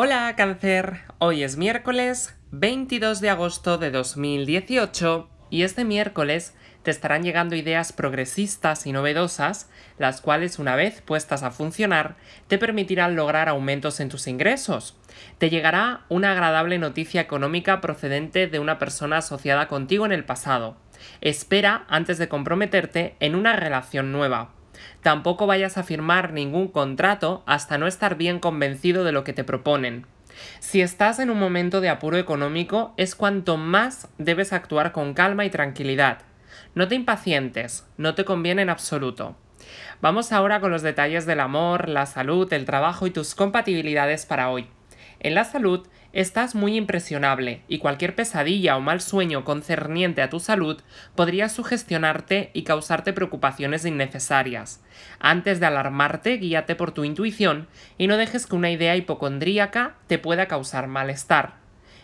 Hola cáncer, hoy es miércoles 22 de agosto de 2018 y este miércoles te estarán llegando ideas progresistas y novedosas, las cuales una vez puestas a funcionar te permitirán lograr aumentos en tus ingresos. Te llegará una agradable noticia económica procedente de una persona asociada contigo en el pasado. Espera antes de comprometerte en una relación nueva. Tampoco vayas a firmar ningún contrato hasta no estar bien convencido de lo que te proponen. Si estás en un momento de apuro económico es cuanto más debes actuar con calma y tranquilidad. No te impacientes, no te conviene en absoluto. Vamos ahora con los detalles del amor, la salud, el trabajo y tus compatibilidades para hoy. En la salud, Estás muy impresionable y cualquier pesadilla o mal sueño concerniente a tu salud podría sugestionarte y causarte preocupaciones innecesarias. Antes de alarmarte, guíate por tu intuición y no dejes que una idea hipocondríaca te pueda causar malestar.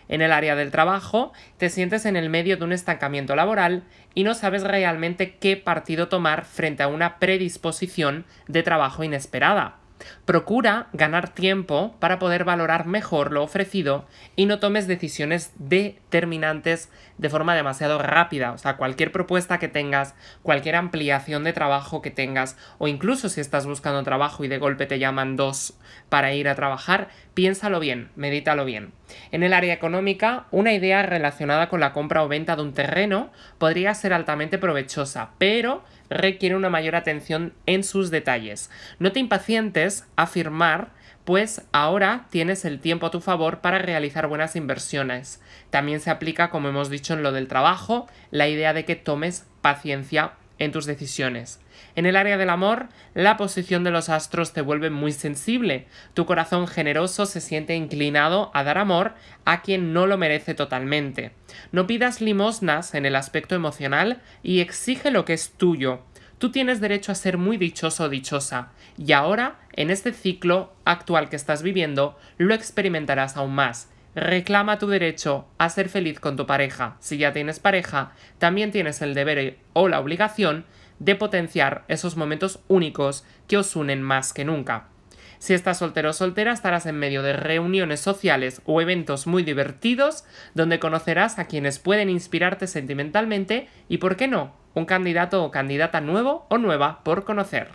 En el área del trabajo, te sientes en el medio de un estancamiento laboral y no sabes realmente qué partido tomar frente a una predisposición de trabajo inesperada. Procura ganar tiempo para poder valorar mejor lo ofrecido y no tomes decisiones de terminantes de forma demasiado rápida. O sea, cualquier propuesta que tengas, cualquier ampliación de trabajo que tengas, o incluso si estás buscando trabajo y de golpe te llaman dos para ir a trabajar, piénsalo bien, medítalo bien. En el área económica, una idea relacionada con la compra o venta de un terreno podría ser altamente provechosa, pero requiere una mayor atención en sus detalles. No te impacientes a firmar pues ahora tienes el tiempo a tu favor para realizar buenas inversiones. También se aplica, como hemos dicho en lo del trabajo, la idea de que tomes paciencia en tus decisiones. En el área del amor, la posición de los astros te vuelve muy sensible. Tu corazón generoso se siente inclinado a dar amor a quien no lo merece totalmente. No pidas limosnas en el aspecto emocional y exige lo que es tuyo. Tú tienes derecho a ser muy dichoso o dichosa, y ahora, en este ciclo actual que estás viviendo, lo experimentarás aún más. Reclama tu derecho a ser feliz con tu pareja. Si ya tienes pareja, también tienes el deber o la obligación de potenciar esos momentos únicos que os unen más que nunca. Si estás soltero o soltera, estarás en medio de reuniones sociales o eventos muy divertidos donde conocerás a quienes pueden inspirarte sentimentalmente y, ¿por qué no?, un candidato o candidata nuevo o nueva por conocer.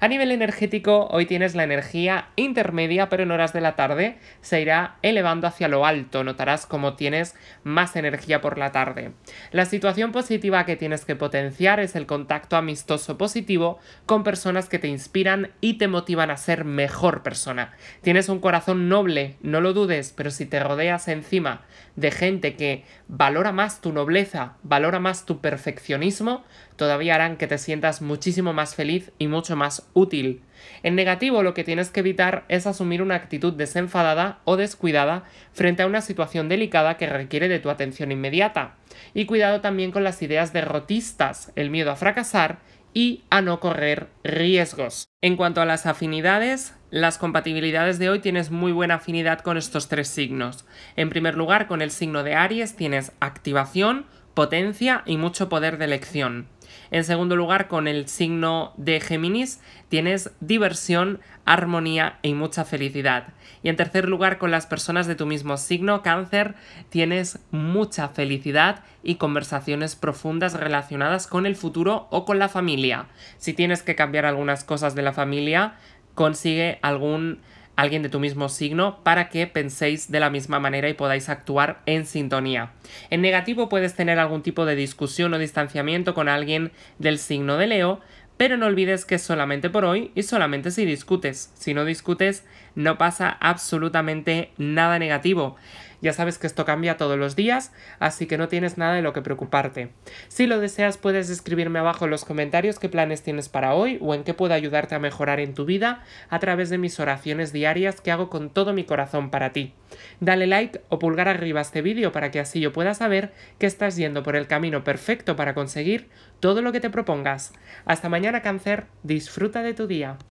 A nivel energético, hoy tienes la energía intermedia, pero en horas de la tarde se irá elevando hacia lo alto. Notarás cómo tienes más energía por la tarde. La situación positiva que tienes que potenciar es el contacto amistoso positivo con personas que te inspiran y te motivan a ser mejor persona. Tienes un corazón noble, no lo dudes, pero si te rodeas encima de gente que valora más tu nobleza, valora más tu perfeccionismo, todavía harán que te sientas muchísimo más feliz y mucho más útil. En negativo, lo que tienes que evitar es asumir una actitud desenfadada o descuidada frente a una situación delicada que requiere de tu atención inmediata. Y cuidado también con las ideas derrotistas, el miedo a fracasar y a no correr riesgos. En cuanto a las afinidades, las compatibilidades de hoy tienes muy buena afinidad con estos tres signos. En primer lugar, con el signo de Aries tienes activación, potencia y mucho poder de elección. En segundo lugar, con el signo de Géminis tienes diversión, armonía y mucha felicidad. Y en tercer lugar, con las personas de tu mismo signo, cáncer, tienes mucha felicidad y conversaciones profundas relacionadas con el futuro o con la familia. Si tienes que cambiar algunas cosas de la familia, consigue algún alguien de tu mismo signo para que penséis de la misma manera y podáis actuar en sintonía. En negativo puedes tener algún tipo de discusión o distanciamiento con alguien del signo de Leo, pero no olvides que es solamente por hoy y solamente si discutes. Si no discutes, no pasa absolutamente nada negativo. Ya sabes que esto cambia todos los días, así que no tienes nada de lo que preocuparte. Si lo deseas, puedes escribirme abajo en los comentarios qué planes tienes para hoy o en qué puedo ayudarte a mejorar en tu vida a través de mis oraciones diarias que hago con todo mi corazón para ti. Dale like o pulgar arriba a este vídeo para que así yo pueda saber que estás yendo por el camino perfecto para conseguir todo lo que te propongas. Hasta mañana, cáncer, disfruta de tu día.